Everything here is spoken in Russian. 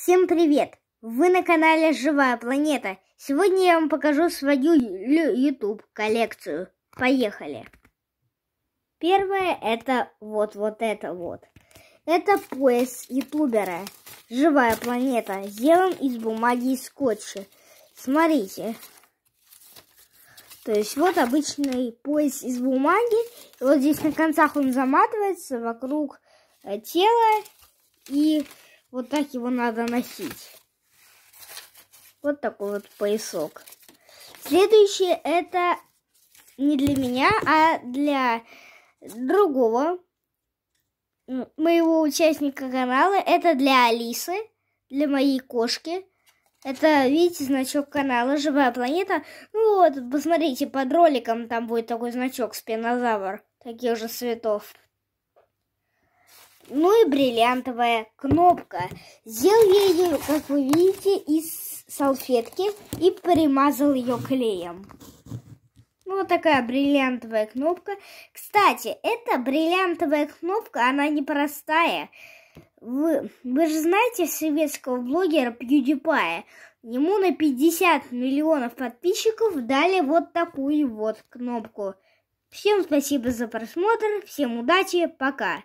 Всем привет! Вы на канале Живая Планета. Сегодня я вам покажу свою YouTube коллекцию. Поехали! Первое это вот вот это вот. Это пояс ютубера. Живая планета. Сделан из бумаги и скотча. Смотрите. То есть вот обычный пояс из бумаги. И вот здесь на концах он заматывается вокруг э, тела. И вот так его надо носить. Вот такой вот поясок. Следующее это не для меня, а для другого ну, моего участника канала. Это для Алисы, для моей кошки. Это, видите, значок канала «Живая планета». Ну вот, посмотрите, под роликом там будет такой значок спинозавр. Таких же цветов. Ну и бриллиантовая кнопка. Сделал я ее, как вы видите, из салфетки и примазал ее клеем. Ну, вот такая бриллиантовая кнопка. Кстати, эта бриллиантовая кнопка, она непростая. Вы, вы же знаете советского блогера PewDiePie? Ему на 50 миллионов подписчиков дали вот такую вот кнопку. Всем спасибо за просмотр, всем удачи, пока!